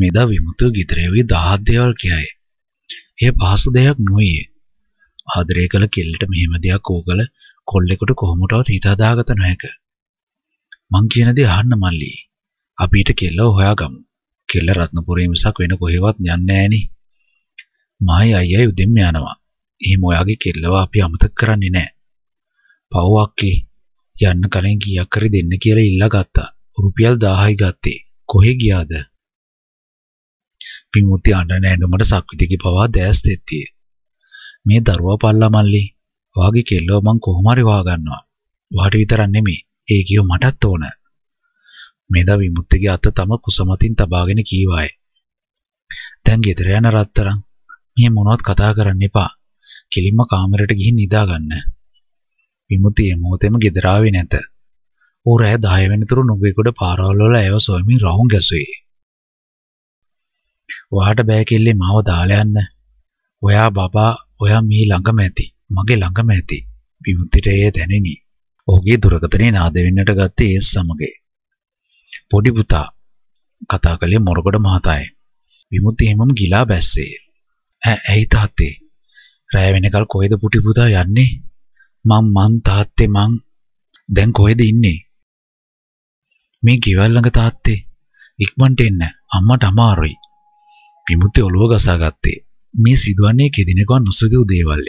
මෙදා විමුතු ගිතරේවි දහත් දේවල් කියයි. එය පහසු දෙයක් නොවේ. ආදරය කළ කෙල්ලට මෙහෙම දෙයක් ඕගල කොල්ලෙකුට කොහොමටවත් හිතාදාගත නොහැක. මං කියන දේ අහන්න මල්ලි. අපිට කෙල්ලව හොයාගමු. කෙල්ල රත්නපුරේ මිසක් වෙන කොහෙවත් යන්නේ නෑනේ. මායි අයියා උදෙන්ම යනවා. එහෙම ඔයාගේ කෙල්ලව අපි අමතක කරන්නේ නෑ. පව්වක්කේ යන්න කලින් කීයක් හරි දෙන්න කියලා ඉල්ලා ගත්තා. රුපියල් 1000යි ගත්තේ. කොහෙ ගියාද? පින්වුති අඬන ඇඬුමට සක්විතිගේ පවා දැස් තෙත්තියේ. මේ දරුවා පල්ලා මල්ලි. වාගේ කෙල්ලව මං කොහොම හරි වහගන්නවා. වාට විතරක් නෙමෙයි. ඒ කියෝ මටත් ඕන. මේදා විමුක්තිගේ අත තම කුසමතින් තබාගෙන කීවායි. දැන් ගෙදර යන රත්තරන් මේ මොනවත් කතා කරන්න එපා. කෙලින්ම කාමරයට ගිහින් නිදා ගන්න. විමුති මේ මොහොතේම ගෙදර ආවේ නැත. ඌ රෑ 10 වෙනිතුරු නුගේගොඩ පාරවල් වල ඇයව සොයමින් රවුම් ගැසුවේ. ඔයාට බෑ කෙල්ලේ මාව දාලා යන්න. ඔයා බබා ඔයා මේ ළඟම ඇති. මගේ ළඟම ඇති. විමුක්තිට ඒ දැනෙනි. ඔහුගේ දුරකතනේ නාද වෙන්නට ගත්තේ ඒ සමග. පොඩි පුතා කතා කළේ මොරගොඩ මහතායි. විමුක්ති හැමම ගිලා බැස්සේ. ඈ ඇයි තාත්තේ? රෑ වෙනකල් කොහෙද පුටි පුතා යන්නේ? මං මං තාත්තේ මං දැන් කොහෙද ඉන්නේ? මේ ගෙවල් ළඟ තාත්තේ ඉක්මනට එන්න අම්මට අමාරුයි. විමුක්තිය ඔලුව ගසා ගත්තේ. මේ සිදුවන්නේ කෙදිනකවත් නොසිතූ දේවල්.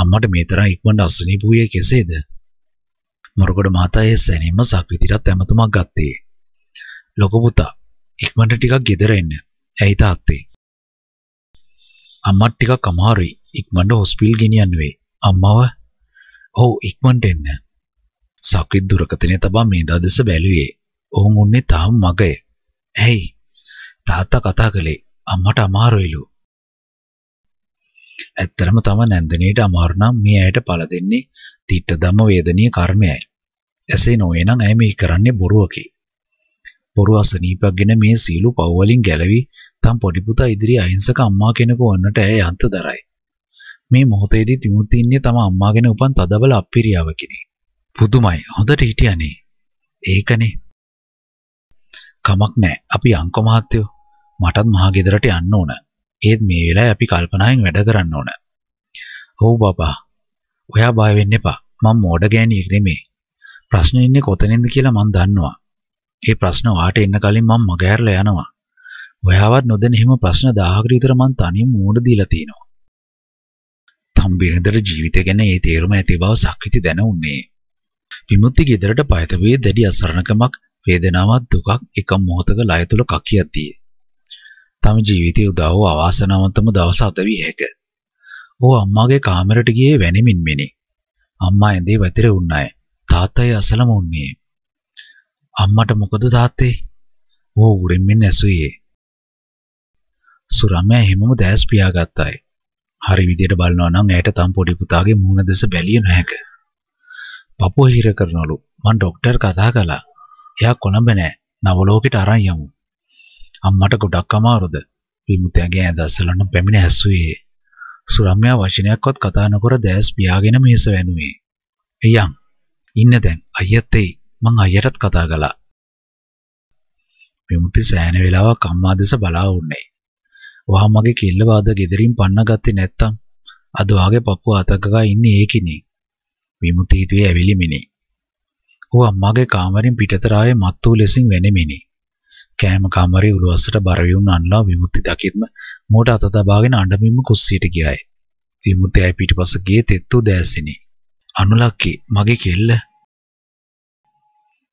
අම්මට මේ තරම් ඉක්මනට අසනීප වූයේ කෙසේද? මොරකොඩ මහතා ඒ සැනින්ම සක්විතිටත් ඇමතුමක් ගත්තේ. ලොකු පුතා, ඉක්මනට ටිකක් ගෙදර එන්න. ඇයි තාත්තේ? අම්මට ටිකක් අමාරුයි. ඉක්මනට හොස්පිටල් ගෙනියන්න වෙයි. අම්මව ඔව් ඉක්මනට එන්න. සක්විත් දුරකතනේ තබා මේ දවස් බැලුවේ. ඔවුන් උන්නේ තාම මගේ. ඇයි? තාත්තා කතා කළේ අම්මට අමාරුයිලු. ඇත්තරම තම නැන්දනීට අමාරු නම් මේ ඇයට පළ දෙන්නේ තිත්ත ධම්ම වේදනීය කර්මයයි. එසේ නොවේ නම් ඇය මේ කරන්නේ බොරුවකි. බොරු අසනීපක්ගෙන මේ සීලු පව් වලින් ගැලවි තම පොඩි පුතා ඉදිරි අහිංසක අම්මා කෙනෙකු වන්නට ඇය අන්ත දරයි. මේ මොහොතේදී විමුක්ති ඉන්නේ තම අම්මාගෙන උපන් තදබල අපිරියාවකිනි. පුදුමයි. හොඳට හිටියානේ. ඒකනේ. කමක් නැහැ. අපි අංක මහත්තයෝ මටත් මහා ගෙදරට යන්න ඕන. ඒත් මේ වෙලාවේ අපි කල්පනායෙන් වැඩ කරන්න ඕන. ඔව් බබා. ඔයා බය වෙන්න එපා. මම මෝඩ ගෑණියෙක් නෙමෙයි. ප්‍රශ්නේ ඉන්නේ කොතනින්ද කියලා මම දන්නවා. ඒ ප්‍රශ්න වාට එන්න කලින් මම මගහැරලා යනවා. ඔයාවත් නොදැන හිම ප්‍රශ්න 1000කට විතර මං තනියම මෝඩ දීලා තිනවා. තම්බිරෙන්දර ජීවිතය ගැන ඒ තේරුම ඇති බව සක්විති දැනුන්නේ. විමුක්ති ගෙදරට පයත වේ දැඩි අසරණකමක් වේදනාවක් දුකක් එක මොහොතක ලය තුල කකියතියි. තම ජීවිතයේ උදා වූ අවාසනාවන්තම දවස් 7 විය හැක. ඔහු අම්මාගේ කාමරයට ගියේ වැනිමින් මෙනි. අම්මා ඇඳේ වැතිර උන්නාය. තාත්තයි අසලම උන්නේ. අම්මට මොකද තාත්තේ? ඔහු උරින්මින් ඇසුයේ. සුරම්‍යා හැමම දැස් පියාගත්තායි. හරි විදියට බලනවා නම් ඇයට තම පොඩි පුතාගේ මූණ දෙස බැලිය නොහැක. පපුව හිර කරනලු. මං ඩොක්ටර් කතා කළා. එයා කොළඹ නෑ. නවලෝකෙට අරන් යමු. අම්මට ගොඩක් අමාරුද විමුතයාගේ ඇඳ අසලන පැමිණ ඇසුවේ සුරම්යා වචනයක්වත් කතා නොකර දැස් පියාගෙන මිස වැනුවේ එයන් ඉන්න දැන් අයියත් එයි මං අයියටත් කතා කළා විමුති සෑහෙන වෙලාවක් අම්මා දෙස බලා වුණේ වහා මගේ කෙල්ල වාද ගෙදරින් පන්න ගත්තේ නැත්තම් අද වාගේ පපුව අතකගා ඉන්නේ ඒකිනේ විමුති හිතුවේ ඇවිලිමිනේ ඌ අම්මාගේ කාමරෙන් පිටතරායේ මත්තු ලෙසින් වෙනෙමිනේ කෑම කාමරේ උළුවස්සට බර වුණ අන්ලා විමුක්ති දකිත්ම මෝට අත තබාගෙන අඬමින්ම කුස්සියට ගියාය. විමුක්තියයි පිටිපස ගියේ තෙත්තු දැසිනි. අනුලක්කි මගේ කෙල්ල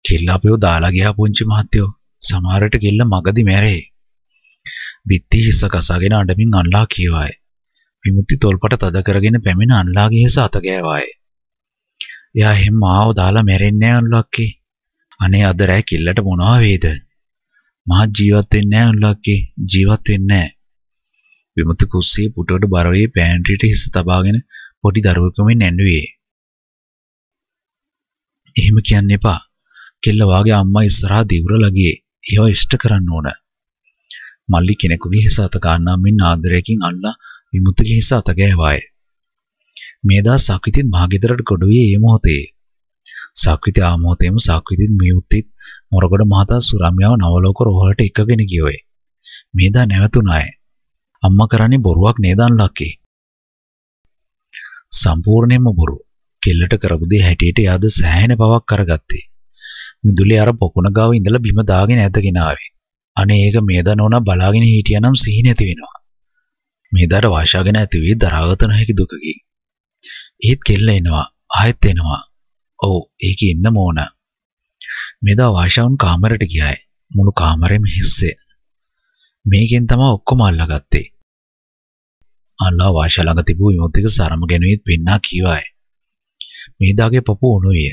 කෙල්ල අපිව දාලා ගියා පුංචි මහත්තයෝ. සමහරට කෙල්ල මගදි මැරේ. බිත්ති හිස කසාගෙන අඬමින් අන්ලා කියවාය. විමුක්ති තොල්පට තද කරගෙන පැමිණ අන්ලාගේ හිස අත ගෑවාය. එයා හැම ආව දාලා මැරෙන්නේ නැහැ අනුලක්කි. අනේ අද රෑ කෙල්ලට මොනවා වේද? මහා ජීවත් වෙන්නේ නැහැ උල්ලක්කේ ජීවත් වෙන්නේ නැහැ. විමුක්ති කුස්සියේ පුටුවට බර වේ පෑන්ට්‍රියට හිස තබාගෙන පොඩි දරුවෙකුමින් ඇඬුවේ. එහෙම කියන්න එපා. කෙල්ල වාගේ අම්මා ඉස්සරහා දිවුරලා ගියේ. ඒව ඉෂ්ට කරන්න ඕන. මල්ලි කෙනෙකුගේ හිස අත ගන්නම් මෙන් ආදරයෙන් අල්ලා විමුක්තිගේ හිස අත ගෑවාය. මේදා සක්විතින් මහගෙදරට ගොඩ වී ඒ මොහොතේ සාක්විති ආමෝතේම සාක්විතිත් මියුත්තිත් මොරගොඩ මහතා සුරම්‍යාව නවලෝක රෝහලට එකගෙන ගියෝය. මේදා නැවතුණාය. අම්මා කරන්නේ බොරුවක් නේදන් ලක්කේ. සම්පූර්ණයෙන්ම බොරු. කෙල්ලට කරපු දේ හැටියට යාද සෑහෙන පවක් කරගත්තේ. මිදුලේ අර පොකුණ ගාව ඉඳලා බිම දාගෙන ඇදගෙන ආවේ. අනේ ඒක මේදා නෝනා බලාගෙන හිටියානම් සිහි නැති වෙනවා. මේදාට වාශාගෙන ඇති වෙයි දරාගත නොහැකි දුකකි. ඒත් කෙල්ල එනවා, ආයෙත් එනවා. ඔව් ඒකේ ඉන්න මෝන. මෙදා වාෂාවන් කාමරයට ගියාය. මුළු කාමරෙම හිස්සේ. මේකෙන් තමයි ඔක්කොම අල්ලගත්තේ. අල්ලා වාෂා ළඟ තිබූ විමුක්තික සරම ගැනුවෙත් පින්නා කීවාය. මේදාගේ පපු උණුවිය.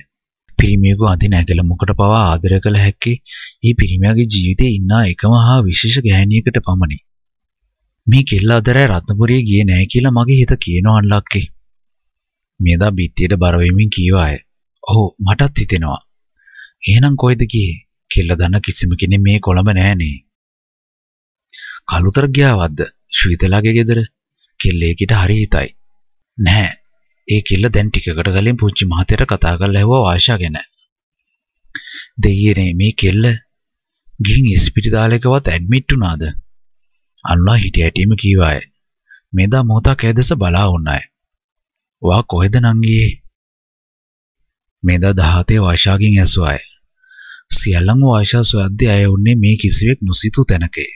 පිරිමියෙකු අඳින ඇගල මුකට පවා ආදරය කළ හැකි ඒ පිරිමියාගේ ජීවිතයේ ඉන්නා එකම හා විශේෂ ගැහැණියකට පමණි. මේ කෙල්ල අදරය රත්නපුරේ ගියේ නැහැ කියලා මගේ හිත කියනවා අල්ලක්කේ. මේදා බිත්තියට බර වෙමින් කීවාය. ඔව් මටත් හිතෙනවා. එහෙනම් කොහෙද ගියේ? කියලා දන්න කිසිම කෙනෙක් මේ කොළඹ නැහනේ. කලුතර ගියාවද්ද? ශ්‍රීතලාගේ ගෙදර? කෙල්ලේකිට හරි හිතයි. නැහැ. ඒ කෙල්ල දැන් ටිකකට කලින් පුංචි මහතෙට කතා කරලා ඇහුවා ආශා ගැන. දෙයියනේ මේ කෙල්ල ගිහින් ඉස්පිරිතාලයකවත් ඇඩ්මිට් වුණාද? අනුලා හිටිය හැටිම කීවාය. මේදා මොහොතක් ඇදස බලා වුණාය. වා කොහෙද නංගියේ? මේදා දහතේ වාශාගෙන් ඇසු අය. සියල්ලම වාශා සොයද්දී අය උන්නේ මේ කිසිවෙක් නොසිතූ තැනකේ.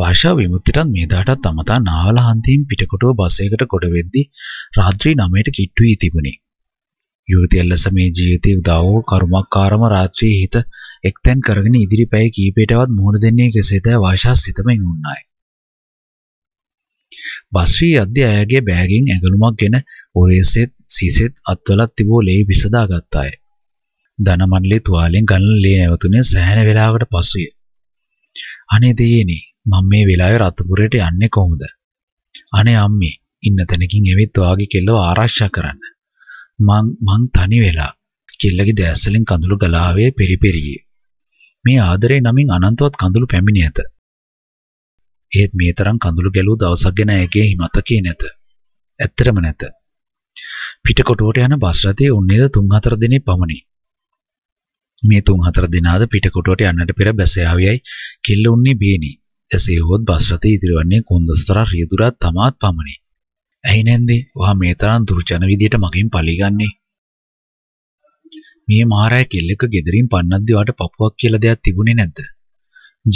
වාශා විමුක්තිටත් මේදාටත් අමතා නාවල හන්දියෙන් පිටකොටුව බස් එකකට කොට වෙද්දී රාත්‍රී 9ට කිට්ටු වී තිබුණි. යුවතියල්ලස මේ ජීවිතේ උදා වූ කර්මකාරම රාත්‍රියේ හිත එක්තෙන් කරගෙන ඉදිරි පැය කීපයටවත් මුහුණ දෙන්නේ කෙසේද වාශා සිතමින් උන්නායි. බස්වී අධ්‍ය අයගේ බෑගින් ඇගලුමක් ගෙන ඔරේසෙත් සීසෙත් අත්වලත් තිබූ ලේ විසදාගත්තාය. ධනමණ්ඩලේ තුවාලෙන් ගලන ලේ නැවතුනේ සෑහෙන වේලාවකට පසුය. අනේ දෙයනේ මම මේ වෙලාවේ රත්පුරයට යන්නේ කොහොමද? අනේ අම්මේ ඉන්න තැනකින් එවිත් වාගේ කෙල්ලව ආරක්ෂා කරන්න. මං මං තනි වෙලා කෙල්ලගේ දැස් වලින් කඳුළු ගලාවේ පෙරිපෙරියේ. මේ ආදරේ නමින් අනන්තවත් කඳුළු පැමිණ ඇත. එහෙත් මේ තරම් කඳුළු ගැලූ දවසක් ගැන ඇගේ හිමතකේ නැත. ඇත්තටම නැත. පිටකොටුවට යන බස් රථයේ උන්නේද 3-4 දිනේ පමණි. මේ 3-4 දිනාද පිටකොටුවට යන්නට පෙර බැසයාවියයි කිල්ල උන්නේ බේනි. එසේ වුවත් බස් රථයේ ඉදිරියවන්නේ කොන්දස්තර රියදුරා තමාත් පමණි. ඇයි නැන්දේ? ඔහා මේ තරම් දුර්ජන විදියට මගෙන් පලිගන්නේ. මේ මාරය කෙල්ලක gederin පන්නද්දි වාට පපුවක් කියලා දෙයක් තිබුණේ නැද්ද?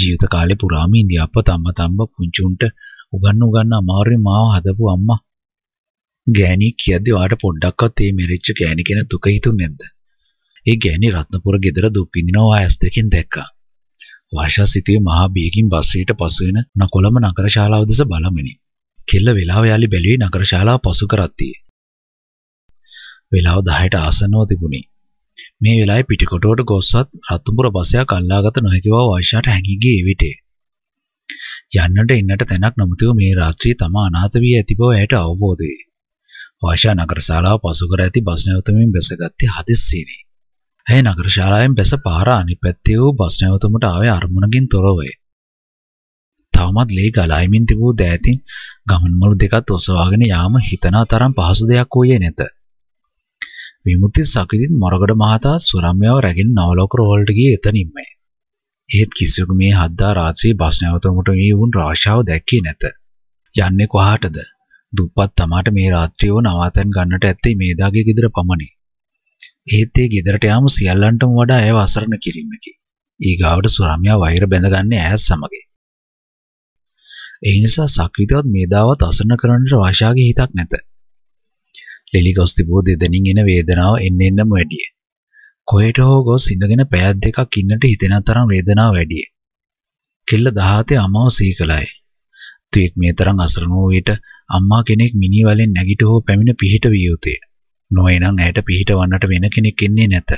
ජීවිත කාලේ පුරාම ඉඳි අප්ප තම්ම තම්ම පුංචි උන්ට උගන්න උගන්න අමාරුවෙන් මාව හදපු අම්මා ගෑණියෙක් කියද්දි ඔයාට පොඩ්ඩක්වත් මේ මෙරිච්ච ගෑණි කෙන දුක හිතුන්නේ නැද්ද? ඒ ගෑණි රත්නපුර ගෙදර දුක් විඳිනවා ආයස් දෙකෙන් දැක්කා. වාෂා සිතුවේ මහා බියකින් බස්රියට පසු වෙන නකොළම නගර ශාලාව දෙස බලමිනි. කෙල්ල වෙලාව යාලි බැලුවේ නගර ශාලාව පසු කරත්තී. වෙලාව 10ට ආසන්නව තිබුණි. මේ වෙලාවේ පිටිකොටුවට ගොස්සත් රත්තුඹුර බසයක් අල්ලාගත නොහැකි බව වෛශ්‍යාට හැඟී ගියේ විටේ. යන්නට ඉන්නට තැනක් නොමැතිව මේ රාත්‍රියේ තම අනාථ වී ඇති බව ඇයට අවබෝධ වේ. වෛශ්‍යා නගර ශාලාව පසු කර ඇති බස් නැවතුමින් බැසගත්තේ හදිස්සියෙනි. ඇය නගර ශාලාවෙන් බැස පාර අනිත් පැත්තේ වූ බස් නැවතුමට ආවේ අරමුණකින් තොරවය. තවමත් ලේ ගලයිමින් තිබූ දෑතින් ගමන් මළු දෙකත් ඔසවාගෙන යාම හිතනා තරම් පහසු දෙයක් වූයේ නැත. විමුක්ති සකිතින් මොරගඩ මහතා සුරම්‍යව රැගෙන නවලෝක රෝහලට ගියේ එතනින්මයි. එහෙත් කිසිවෙකු මේ හද්දා රාත්‍රියේ බස් නැවතුමට මේ වුන් රාශාව දැක්කේ නැත. යන්නේ කොහාටද? දුප්පත් තමාට මේ රාත්‍රියව නවාතැන් ගන්නට ඇත්තේ මේ දාගේ ගෙදර පමණි. එහෙත් ඒ ගෙදරට යාම සියල්ලන්ටම වඩා ඇය අසරණ කිරීමකි. ඊගාවට සුරම්‍යා වෛර බැඳගන්නේ ඇයත් සමගයි. ඒ නිසා සක්විතවත් මේදාවත් අසරණ කරන්නට වාශාගේ හිතක් නැත. ලෙලි ගොස් තිබූ දෙදෙනින් එන වේදනාව එන්න එන්නම වැඩිය. කොහෙට හෝ ගොස් ඉඳගෙන පැයක් දෙකක් ඉන්නට හිතෙන තරම් වේදනාව වැඩිය. කෙල්ල 17 අමාව සිහි කළායි. තුයෙක් මේ තරම් අසරණ වූ විට අම්මා කෙනෙක් මිනි වලින් නැගිට හෝ පැමිණ පිහිට විය යුතුය. නොඑනම් ඇයට පිහිට වන්නට වෙන කෙනෙක් ඉන්නේ නැත.